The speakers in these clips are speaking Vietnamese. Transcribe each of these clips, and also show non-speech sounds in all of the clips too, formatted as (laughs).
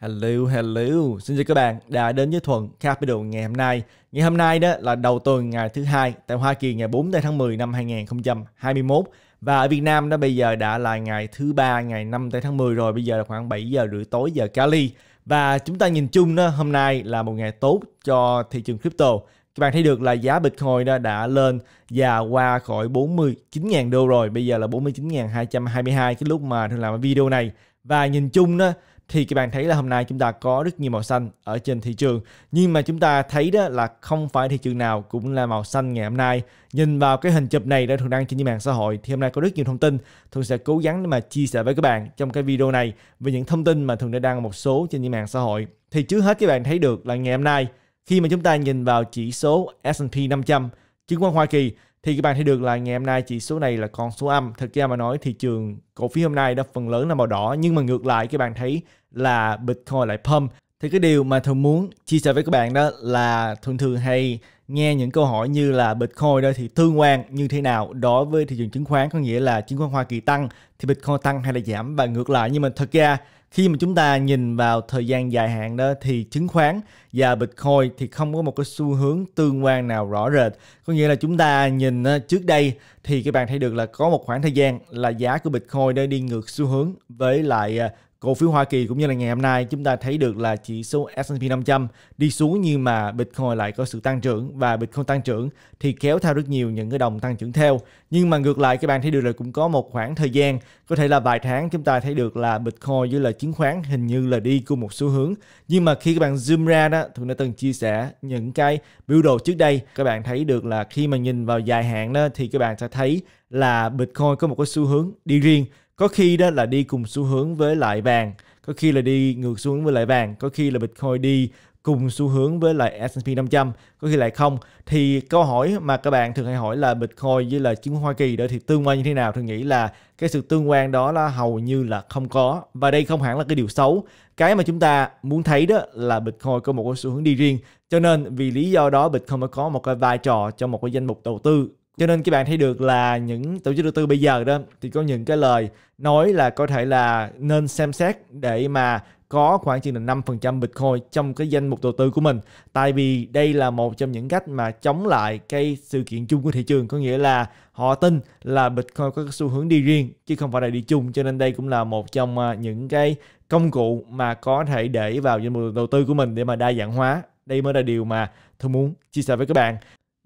Hello, hello. Xin chào các bạn đã đến với Thuận Capital ngày hôm nay. Ngày hôm nay đó là đầu tuần ngày thứ hai tại Hoa Kỳ ngày 4 tháng 10 năm 2021 và ở Việt Nam đó bây giờ đã là ngày thứ ba ngày 5 tháng 10 rồi, bây giờ là khoảng 7 giờ rưỡi tối giờ Cali. Và chúng ta nhìn chung đó hôm nay là một ngày tốt cho thị trường crypto. Các bạn thấy được là giá Bitcoin đó đã lên và qua khỏi 49.000 đô rồi, bây giờ là 49.222 cái lúc mà tôi làm video này. Và nhìn chung đó thì các bạn thấy là hôm nay chúng ta có rất nhiều màu xanh ở trên thị trường nhưng mà chúng ta thấy đó là không phải thị trường nào cũng là màu xanh ngày hôm nay nhìn vào cái hình chụp này đã thường đăng trên mạng xã hội thì hôm nay có rất nhiều thông tin thường sẽ cố gắng để mà chia sẻ với các bạn trong cái video này về những thông tin mà thường đã đăng một số trên những mạng xã hội thì trước hết các bạn thấy được là ngày hôm nay khi mà chúng ta nhìn vào chỉ số S&P 500 chứng khoán Hoa Kỳ thì các bạn thấy được là ngày hôm nay chỉ số này là con số âm thực ra mà nói thị trường cổ phiếu hôm nay đã phần lớn là màu đỏ nhưng mà ngược lại các bạn thấy là Bitcoin lại pump thì cái điều mà thường muốn chia sẻ với các bạn đó là thường thường hay nghe những câu hỏi như là Bitcoin đó thì tương quan như thế nào đối với thị trường chứng khoán có nghĩa là chứng khoán Hoa Kỳ tăng thì Bitcoin tăng hay là giảm và ngược lại nhưng mà thật ra khi mà chúng ta nhìn vào thời gian dài hạn đó thì chứng khoán và Bitcoin thì không có một cái xu hướng tương quan nào rõ rệt. Có nghĩa là chúng ta nhìn ờ, trước đây thì các bạn thấy được là có một khoảng thời gian là giá của Bitcoin đã đi ngược xu hướng với lại ờ, cổ phiếu Hoa Kỳ cũng như là ngày hôm nay chúng ta thấy được là chỉ số S&P 500 đi xuống nhưng mà Bitcoin lại có sự tăng trưởng và Bitcoin tăng trưởng thì kéo theo rất nhiều những cái đồng tăng trưởng theo. Nhưng mà ngược lại các bạn thấy được là cũng có một khoảng thời gian có thể là vài tháng chúng ta thấy được là Bitcoin với là chứng khoán hình như là đi cùng một xu hướng. Nhưng mà khi các bạn zoom ra đó, tôi đã từng chia sẻ những cái biểu đồ trước đây các bạn thấy được là khi mà nhìn vào dài hạn đó thì các bạn sẽ thấy là Bitcoin có một cái xu hướng đi riêng có khi đó là đi cùng xu hướng với lại vàng có khi là đi ngược xu hướng với lại vàng có khi là bitcoin đi cùng xu hướng với lại S&P 500 có khi lại không thì câu hỏi mà các bạn thường hay hỏi là Bitcoin với là chứng khoán Hoa Kỳ đó thì tương quan như thế nào thường nghĩ là cái sự tương quan đó là hầu như là không có và đây không hẳn là cái điều xấu cái mà chúng ta muốn thấy đó là Bitcoin có một cái xu hướng đi riêng cho nên vì lý do đó Bitcoin mới có một cái vai trò cho một cái danh mục đầu tư cho nên các bạn thấy được là những tổ chức đầu tư bây giờ đó thì có những cái lời nói là có thể là nên xem xét để mà có khoảng chừng là 5% Bitcoin trong cái danh mục đầu tư của mình. Tại vì đây là một trong những cách mà chống lại cái sự kiện chung của thị trường. Có nghĩa là họ tin là Bitcoin có xu hướng đi riêng chứ không phải là đi chung. Cho nên đây cũng là một trong à, những cái công cụ mà có thể để vào danh mục đầu tư của mình để mà đa dạng hóa. Đây mới là điều mà tôi muốn chia sẻ với các bạn.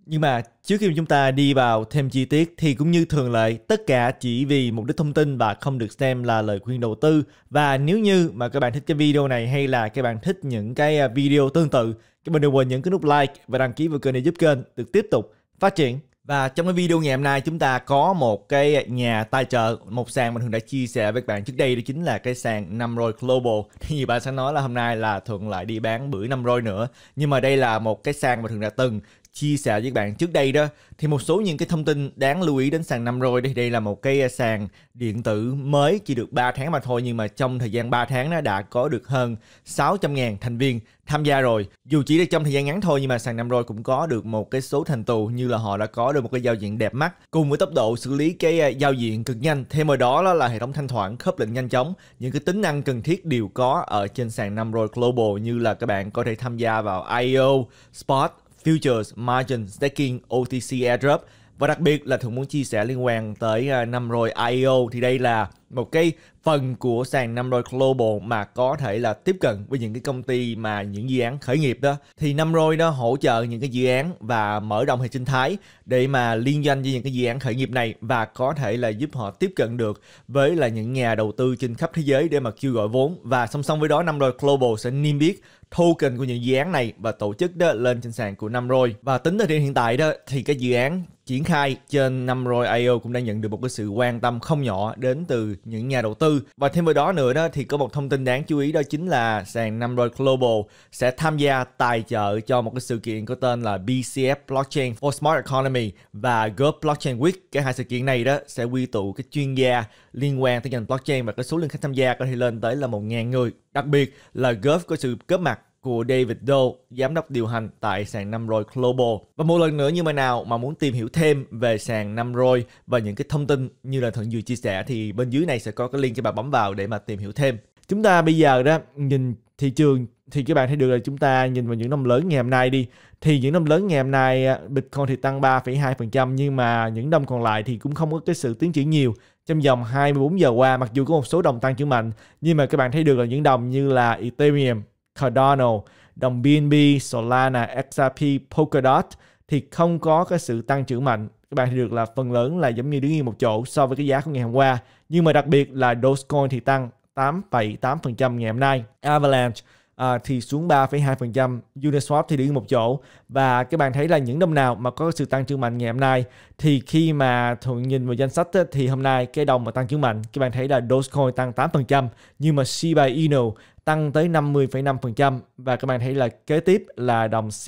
Nhưng mà trước khi chúng ta đi vào thêm chi tiết thì cũng như thường lệ, tất cả chỉ vì mục đích thông tin và không được xem là lời khuyên đầu tư. Và nếu như mà các bạn thích cái video này hay là các bạn thích những cái à, video tương tự, các bạn đừng quên nhấn cái nút like và đăng ký vào kênh để giúp kênh được tiếp tục phát triển. Và trong cái video ngày hôm nay chúng ta có một cái nhà tài trợ, một sàn mình thường đã chia sẻ với các bạn trước đây đó chính là cái sàn năm rồi Global. (laughs) Thì nhiều bạn sẽ nói là hôm nay là Thuận lại đi bán bưởi năm rồi nữa. Nhưng mà đây là một cái sàn mà thường đã từng chia sẻ với bạn trước đây đó thì một số những cái thông tin đáng lưu ý đến sàn năm rồi đây đây là một cái à, sàn điện tử mới chỉ được 3 tháng mà thôi nhưng mà trong thời gian 3 tháng nó đã có được hơn 600.000 thành viên tham gia rồi dù chỉ là trong thời gian ngắn thôi nhưng mà sàn năm rồi cũng có được một cái số thành tựu như là họ đã có được một cái giao diện đẹp mắt cùng với tốc độ xử lý cái à, giao diện cực nhanh thêm vào đó là hệ thống thanh thoảng khớp lệnh nhanh chóng những cái tính năng cần thiết đều có ở trên sàn năm rồi global như là các bạn có thể tham gia vào IO, Spot, futures, margin, staking, OTC airdrop và đặc biệt là thường muốn chia sẻ liên quan tới à, năm rồi IO thì đây là một cái phần của sàn năm rồi global mà có thể là tiếp cận với những cái công ty mà những dự án khởi nghiệp đó thì năm rồi nó hỗ trợ những cái dự án và mở rộng hệ sinh thái để mà liên doanh với những cái dự án khởi nghiệp này và có thể là giúp họ tiếp cận được với là những nhà đầu tư trên khắp thế giới để mà kêu gọi vốn và song song với đó năm rồi global sẽ niêm yết token của những dự án này và tổ chức đó lên trên sàn của năm rồi và tính thời điểm hiện tại đó thì cái dự án triển khai trên năm rồi IO cũng đã nhận được một cái sự quan tâm không nhỏ đến từ những nhà đầu tư và thêm vào đó nữa đó thì có một thông tin đáng chú ý đó chính là sàn Namroid Global sẽ tham gia tài trợ cho một cái sự kiện có tên là BCF Blockchain for Smart Economy và Gulf Blockchain Week. Cái hai sự kiện này đó sẽ quy tụ cái chuyên gia liên quan tới ngành blockchain và cái số lượng khách tham gia có thể lên tới là 1.000 người. Đặc biệt là Gulf có sự góp mặt của David Do, giám đốc điều hành tại sàn Namroy Global. Và một lần nữa như bạn nào mà muốn tìm hiểu thêm về sàn Namroy và những cái thông tin như là Thuận vừa chia sẻ thì bên dưới này sẽ có cái link cho bạn bấm vào để mà tìm hiểu thêm. Chúng ta bây giờ đó nhìn thị trường thì các bạn thấy được là chúng ta nhìn vào những năm lớn ngày hôm nay đi thì những năm lớn ngày hôm nay Bitcoin thì tăng 3,2% nhưng mà những năm còn lại thì cũng không có cái sự tiến triển nhiều trong vòng 24 giờ qua mặc dù có một số đồng tăng trưởng mạnh nhưng mà các bạn thấy được là những đồng như là Ethereum Cardano, đồng BNB, Solana, XRP, Polkadot thì không có cái sự tăng trưởng mạnh. Các bạn thì được là phần lớn là giống như đứng yên một chỗ so với cái giá của ngày hôm qua. Nhưng mà đặc biệt là Dogecoin thì tăng 8,8% ngày hôm nay. Avalanche à, thì xuống 3,2%, Uniswap thì đứng một chỗ và các bạn thấy là những đồng nào mà có sự tăng trưởng mạnh ngày hôm nay thì khi mà thuận nhìn vào danh sách ấy, thì hôm nay cái đồng mà tăng trưởng mạnh các bạn thấy là Dogecoin tăng 8% nhưng mà Shiba Inu tăng tới 50,5% và các bạn thấy là kế tiếp là đồng C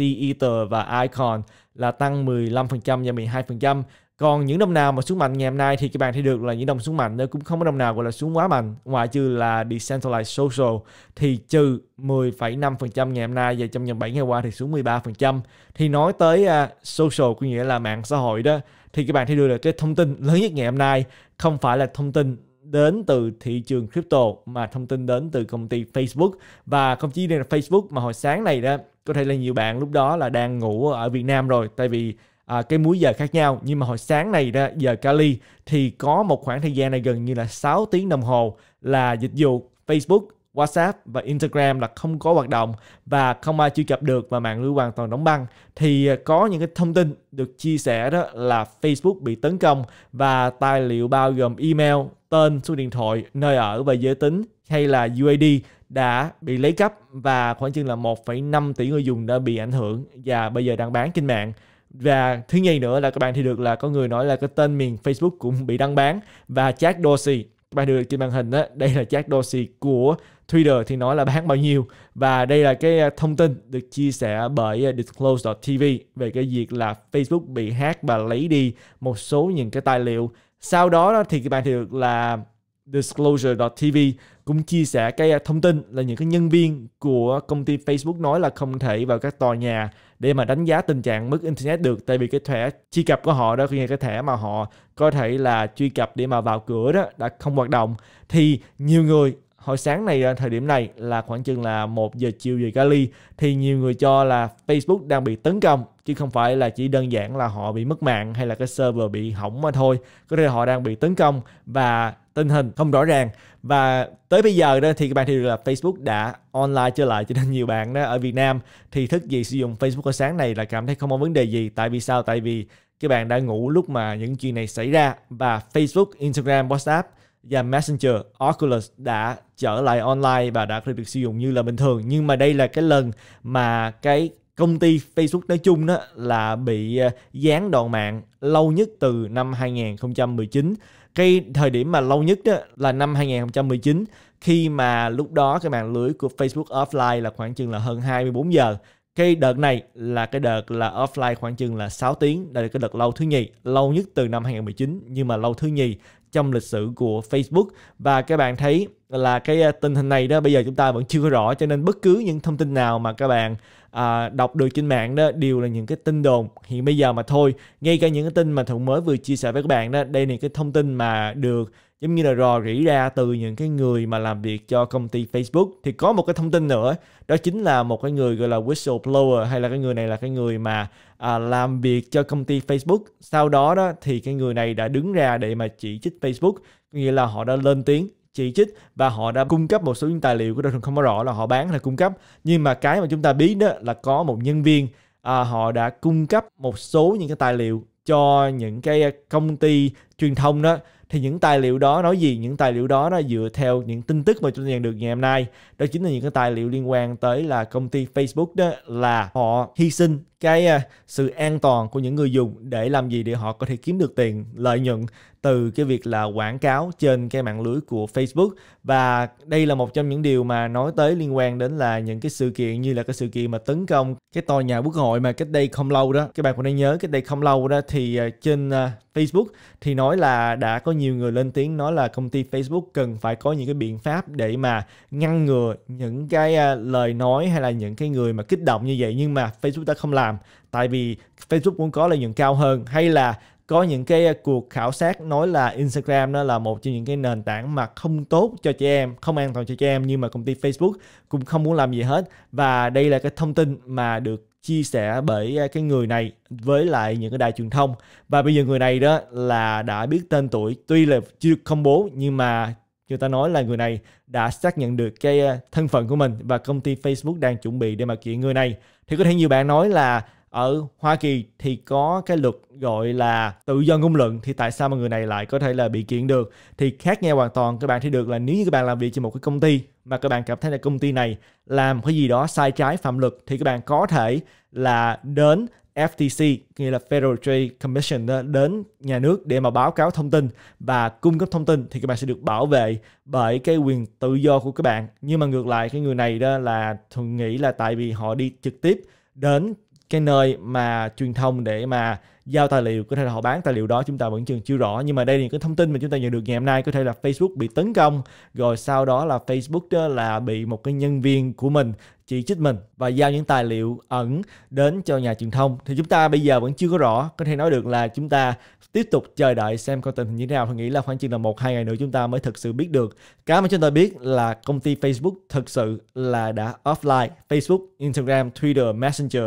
và Icon là tăng 15% và 12%. Còn những đồng nào mà xuống mạnh ngày hôm nay thì các bạn thấy được là những đồng xuống mạnh nó cũng không có đồng nào gọi là xuống quá mạnh ngoại trừ là Decentralized Social thì trừ 10,5% ngày hôm nay và trong vòng 7 ngày qua thì xuống 13%. Thì nói tới uh, social có nghĩa là mạng xã hội đó thì các bạn thấy được là cái thông tin lớn nhất ngày hôm nay không phải là thông tin đến từ thị trường crypto mà thông tin đến từ công ty Facebook và không chỉ đây là Facebook mà hồi sáng này đó có thể là nhiều bạn lúc đó là đang ngủ ở Việt Nam rồi tại vì à, cái múi giờ khác nhau nhưng mà hồi sáng này đó giờ Cali thì có một khoảng thời gian này gần như là 6 tiếng đồng hồ là dịch vụ Facebook WhatsApp và Instagram là không có hoạt động và không ai truy cập được và mạng lưới hoàn toàn đóng băng thì à, có những cái thông tin được chia sẻ đó là Facebook bị tấn công và tài liệu bao gồm email, tên, số điện thoại, nơi ở và giới tính hay là UAD đã bị lấy cắp và khoảng chừng là 1,5 tỷ người dùng đã bị ảnh hưởng và bây giờ đang bán trên mạng. Và thứ nhì nữa là các bạn thì được là có người nói là cái tên miền Facebook cũng bị đăng bán và Jack Dorsey các bạn được trên màn hình đó, đây là Jack Dorsey của Twitter thì nói là bán bao nhiêu và đây là cái à, thông tin được chia sẻ bởi à, Disclose.tv về cái việc là Facebook bị hack và lấy đi một số những cái tài liệu sau đó thì các bạn thì được là disclosure.tv cũng chia sẻ cái à, thông tin là những cái nhân viên của công ty Facebook nói là không thể vào các tòa nhà để mà đánh giá tình trạng mức internet được tại vì cái thẻ truy cập của họ đó khi cái thẻ mà họ có thể là truy cập để mà vào cửa đó đã không hoạt động thì nhiều người hồi sáng này ờ, thời điểm này là khoảng chừng là 1 giờ chiều về Cali thì nhiều người cho là Facebook đang bị tấn công chứ không phải là chỉ đơn giản là họ bị mất mạng hay là cái server bị hỏng mà thôi có thể họ đang bị tấn công và tình hình không rõ ràng và tới bây giờ đó thì các bạn thì là Facebook đã online trở lại cho nên nhiều bạn đó ở Việt Nam thì thức gì sử dụng Facebook hồi sáng này là cảm thấy không có vấn đề gì tại vì sao tại vì các bạn đã ngủ lúc mà những chuyện này xảy ra và Facebook, Instagram, WhatsApp và Messenger Oculus đã trở lại online và đã được sử dụng như là bình thường nhưng mà đây là cái lần mà cái công ty Facebook nói chung đó là bị ờ, gián đoạn mạng lâu nhất từ năm 2019 cái thời điểm mà lâu nhất đó là năm 2019 khi mà lúc đó cái mạng lưới của Facebook offline là khoảng chừng là hơn 24 giờ cái đợt này là cái đợt là offline khoảng chừng là 6 tiếng đây là cái đợt lâu thứ nhì lâu nhất từ năm 2019 nhưng mà lâu thứ nhì trong lịch sử của Facebook và các bạn thấy là cái à, tình hình này đó bây giờ chúng ta vẫn chưa rõ cho nên bất cứ những thông tin nào mà các bạn à, đọc được trên mạng đó đều là những cái tin đồn hiện bây giờ mà thôi ngay cả những cái tin mà thuận mới vừa chia sẻ với các bạn đó đây là những cái thông tin mà được giống như là rò rỉ ra từ những cái người mà làm việc cho công ty Facebook thì có một cái thông tin nữa đó chính là một cái người gọi là whistleblower hay là cái người này là cái người mà à, làm việc cho công ty Facebook sau đó đó thì cái người này đã đứng ra để mà chỉ trích Facebook nghĩa là họ đã lên tiếng chỉ trích và họ đã cung cấp một số những tài liệu của Donald không có rõ là họ bán hay cung cấp nhưng mà cái mà chúng ta biết đó là có một nhân viên à, họ đã cung cấp một số những cái tài liệu cho những cái công ty truyền thông đó thì những tài liệu đó nói gì những tài liệu đó nó dựa theo những tin tức mà chúng ta nhận được ngày hôm nay đó chính là những cái tài liệu liên quan tới là công ty Facebook đó là họ hy sinh cái à, sự an toàn của những người dùng để làm gì để họ có thể kiếm được tiền lợi nhuận từ cái việc là quảng cáo trên cái mạng lưới của Facebook và đây là một trong những điều mà nói tới liên quan đến là những cái sự kiện như là cái sự kiện mà tấn công cái tòa nhà quốc hội mà cách đây không lâu đó các bạn cũng nên nhớ cách đây không lâu đó thì à, trên à, Facebook thì nói là đã có nhiều người lên tiếng nói là công ty Facebook cần phải có những cái biện pháp để mà ngăn ngừa những cái à, lời nói hay là những cái người mà kích động như vậy nhưng mà Facebook đã không làm tại vì Facebook muốn có lợi nhuận cao hơn hay là có những cái à, cuộc khảo sát nói là Instagram đó là một trong những cái nền tảng mà không tốt cho trẻ em, không an toàn cho trẻ em nhưng mà công ty Facebook cũng không muốn làm gì hết và đây là cái thông tin mà được chia sẻ bởi à, cái người này với lại những cái đài truyền thông và bây giờ người này đó là đã biết tên tuổi tuy là chưa công bố nhưng mà người ta nói là người này đã xác nhận được cái à, thân phận của mình và công ty Facebook đang chuẩn bị để mà kiện người này thì có thể nhiều bạn nói là ở Hoa Kỳ thì có cái luật gọi là tự do ngôn luận thì tại sao mà người này lại có thể là bị kiện được thì khác nhau hoàn toàn các bạn thấy được là nếu như các bạn làm việc trên một cái công ty mà các bạn cảm thấy là công ty này làm cái gì đó sai trái phạm luật thì các bạn có thể là đến FTC nghĩa là Federal Trade Commission đến nhà nước để mà báo cáo thông tin và cung cấp thông tin thì các bạn sẽ được bảo vệ bởi cái quyền tự do của các bạn nhưng mà ngược lại cái người này đó là thường nghĩ là tại vì họ đi trực tiếp đến cái nơi mà truyền thông để mà giao tài liệu có thể là họ bán tài liệu đó chúng ta vẫn chưa chưa rõ nhưng mà đây là những cái thông tin mà chúng ta nhận được ngày hôm nay có thể là Facebook bị tấn công rồi sau đó là Facebook đó là bị một cái nhân viên của mình chỉ trích mình và giao những tài liệu ẩn đến cho nhà truyền thông thì chúng ta bây giờ vẫn chưa có rõ có thể nói được là chúng ta tiếp tục chờ đợi xem coi tình hình như thế nào tôi nghĩ là khoảng chừng là một hai ngày nữa chúng ta mới thực sự biết được cái mà chúng ta biết là công ty Facebook thực sự là đã offline Facebook Instagram Twitter Messenger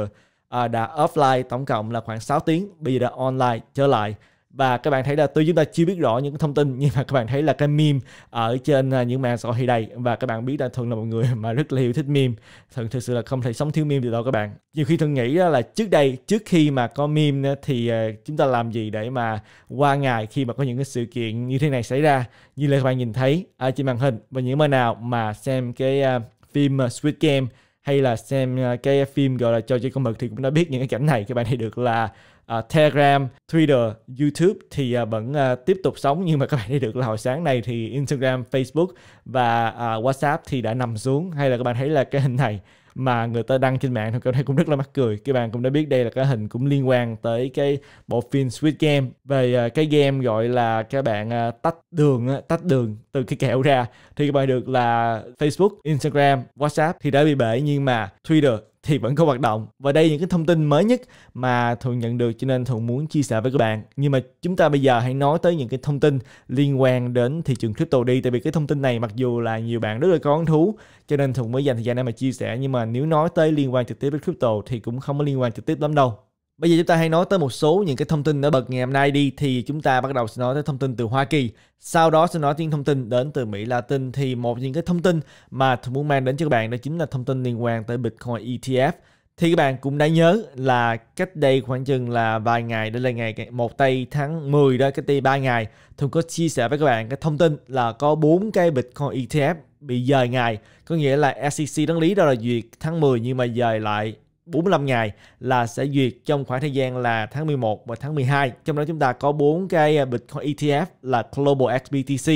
à, đã offline tổng cộng là khoảng 6 tiếng bây giờ đã online trở lại và các bạn thấy là tôi chúng ta chưa biết rõ những thông tin nhưng mà các bạn thấy là cái meme ở trên à, những mạng xã hội đây và các bạn biết là thường là một người mà rất là yêu thích meme thuận thực sự là không thể sống thiếu meme được đâu các bạn nhiều khi thuận nghĩ là trước đây trước khi mà có meme thì à, chúng ta làm gì để mà qua ngày khi mà có những cái sự kiện như thế này xảy ra như là các bạn nhìn thấy ở trên màn hình và những nơi nào mà xem cái à, phim Squid Game hay là xem à, cái phim gọi là cho chơi con mực thì cũng đã biết những cái cảnh này các bạn thấy được là uh, Telegram, Twitter, YouTube thì uh, vẫn uh, tiếp tục sống nhưng mà các bạn thấy được là hồi sáng này thì Instagram, Facebook và uh, WhatsApp thì đã nằm xuống hay là các bạn thấy là cái hình này mà người ta đăng trên mạng thì cảm thấy cũng rất là mắc cười các bạn cũng đã biết đây là cái hình cũng liên quan tới cái bộ phim Squid Game về à, cái game gọi là các bạn à, tách đường tách đường từ cái kẹo ra thì các bạn được là Facebook, Instagram, WhatsApp thì đã bị bể nhưng mà Twitter thì vẫn có hoạt động và đây những cái thông tin mới nhất mà thường nhận được cho nên thường muốn chia sẻ với các bạn nhưng mà chúng ta bây giờ hãy nói tới những cái thông tin liên quan đến thị trường crypto đi tại vì cái thông tin này mặc dù là nhiều bạn rất là có hứng thú cho nên thường mới dành thời gian để mà chia sẻ nhưng mà nếu nói tới liên quan trực tiếp với crypto thì cũng không có liên quan trực tiếp lắm đâu Bây giờ chúng ta hãy nói tới một số những cái thông tin nổi bật ngày hôm nay đi thì chúng ta bắt đầu sẽ nói tới thông tin từ Hoa Kỳ, sau đó sẽ nói những thông tin đến từ Mỹ Latin thì một những cái thông tin mà tôi muốn mang đến cho các bạn đó chính là thông tin liên quan tới Bitcoin ETF. Thì các bạn cũng đã nhớ là cách đây khoảng chừng là vài ngày, đây là ngày 1 tây tháng 10 đó, cách đây 3 ngày. Tôi có chia sẻ với các bạn cái thông tin là có 4 cái Bitcoin ETF bị dời ngày. Có nghĩa là SEC đáng lý đó là duyệt tháng 10 nhưng mà dời lại 45 ngày là sẽ duyệt trong khoảng thời gian là tháng 11 và tháng 12. Trong đó chúng ta có bốn cái à, Bitcoin ETF là Global XBTC,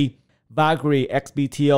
Vagri XBTO,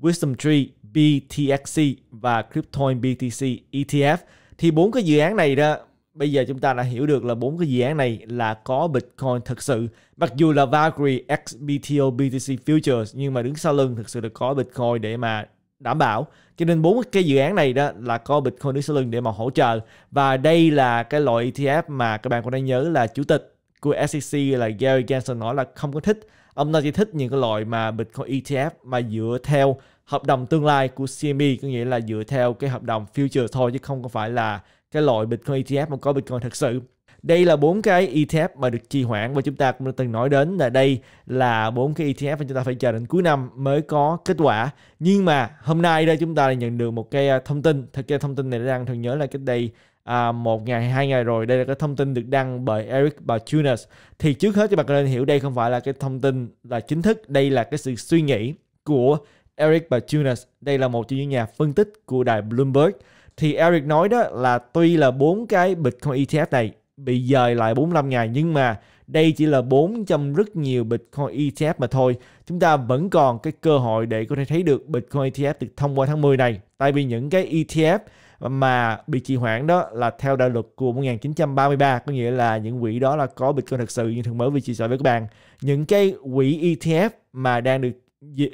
Wisdom Tree BTXC và Cryptoin BTC ETF. Thì bốn cái dự án này đó bây giờ chúng ta đã hiểu được là bốn cái dự án này là có Bitcoin thực sự. Mặc dù là Valkyrie XBTO BTC Futures nhưng mà đứng sau lưng thực sự là có Bitcoin để mà đảm bảo cho nên bốn cái dự án này đó là có Bitcoin đứng sau lưng để mà hỗ trợ và đây là cái loại ETF mà các bạn cũng đang nhớ là chủ tịch của SEC là Gary Gensler nói là không có thích ông ta chỉ thích những cái loại mà Bitcoin ETF mà dựa theo hợp đồng tương lai của CME có nghĩa là dựa theo cái hợp đồng future thôi chứ không có phải là cái loại Bitcoin ETF mà có Bitcoin thật sự đây là bốn cái ETF mà được trì hoãn và chúng ta cũng đã từng nói đến là đây là bốn cái ETF mà chúng ta phải chờ đến cuối năm mới có kết quả. Nhưng mà hôm nay đây chúng ta nhận được một cái à, thông tin, thật ra thông tin này đang thường nhớ là cách đây à, một ngày hai ngày rồi đây là cái thông tin được đăng bởi Eric Bauchunas thì trước hết các bạn nên hiểu đây không phải là cái thông tin là chính thức đây là cái sự suy nghĩ của Eric Bauchunas đây là một trong những nhà phân tích của đài Bloomberg thì Eric nói đó là tuy là bốn cái Bitcoin ETF này bị dời lại 45 ngày nhưng mà đây chỉ là 4 trong rất nhiều Bitcoin ETF mà thôi. Chúng ta vẫn còn cái cơ hội để có thể thấy được Bitcoin ETF được thông qua tháng 10 này. Tại vì những cái ETF mà bị trì hoãn đó là theo đạo luật của 1933 có nghĩa là những quỹ đó là có Bitcoin thật sự nhưng thường mới vì chia sẻ với các bạn những cái quỹ ETF mà đang được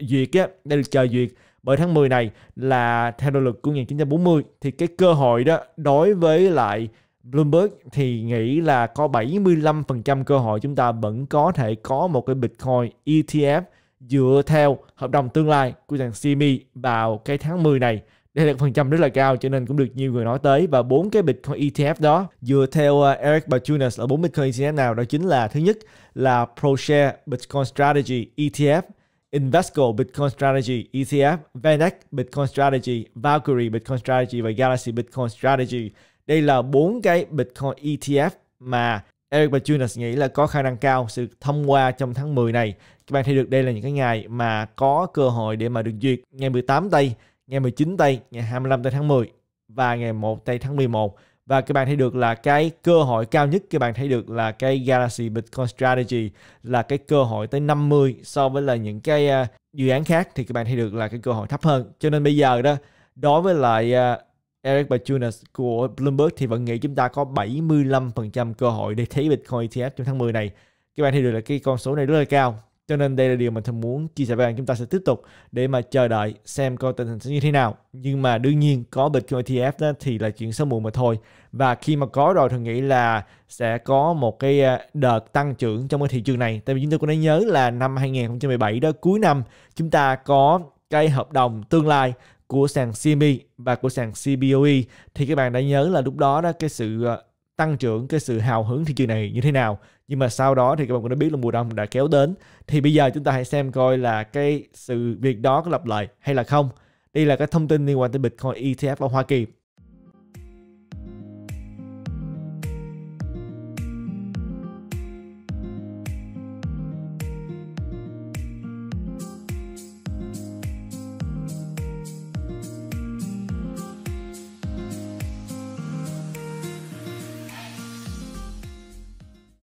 duyệt á, đang được chờ duyệt bởi tháng 10 này là theo đạo luật của 1940 thì cái cơ hội đó đối với lại Bloomberg thì nghĩ là có 75% cơ hội chúng ta vẫn có thể có một cái Bitcoin ETF dựa theo hợp đồng tương lai của thằng Simi vào cái tháng 10 này. Đây là phần trăm rất là cao cho nên cũng được nhiều người nói tới và bốn cái Bitcoin ETF đó dựa theo ờ, Eric Bachunas là bốn Bitcoin ETF nào đó chính là thứ nhất là ProShare Bitcoin Strategy ETF, Invesco Bitcoin Strategy ETF, Vanek Bitcoin Strategy, Valkyrie Bitcoin Strategy và Galaxy Bitcoin Strategy đây là bốn cái Bitcoin ETF mà Eric Bajunas nghĩ là có khả năng cao sự thông qua trong tháng 10 này. Các bạn thấy được đây là những cái ngày mà có cơ hội để mà được duyệt ngày 18 tây, ngày 19 tây, ngày 25 tây tháng 10 và ngày 1 tây tháng 11. Và các bạn thấy được là cái cơ hội cao nhất các bạn thấy được là cái Galaxy Bitcoin Strategy là cái cơ hội tới 50 so với là những cái uh, dự án khác thì các bạn thấy được là cái cơ hội thấp hơn. Cho nên bây giờ đó đối với lại uh, Eric Bajunas của Bloomberg thì vẫn nghĩ chúng ta có 75% cơ hội để thấy Bitcoin ETF trong tháng 10 này. Các bạn thấy được là cái con số này rất là cao. Cho nên đây là điều mình thường muốn chia sẻ với bạn. Chúng ta sẽ tiếp tục để mà chờ đợi xem coi tình hình sẽ như thế nào. Nhưng mà đương nhiên có Bitcoin ETF đó thì là chuyện sớm muộn mà thôi. Và khi mà có rồi thì nghĩ là sẽ có một cái à, đợt tăng trưởng trong cái thị trường này. Tại vì chúng tôi cũng đã nhớ là năm 2017 đó cuối năm chúng ta có cái hợp đồng tương lai của sàn CME và của sàn CBOE thì các bạn đã nhớ là lúc đó đó cái sự ờ, tăng trưởng cái sự hào hứng thị trường này như thế nào nhưng mà sau đó thì các bạn cũng đã biết là mùa đông đã kéo đến thì bây giờ chúng ta hãy xem coi là cái sự việc đó có lặp lại hay là không đây là cái thông tin liên quan tới Bitcoin ETF ở Hoa Kỳ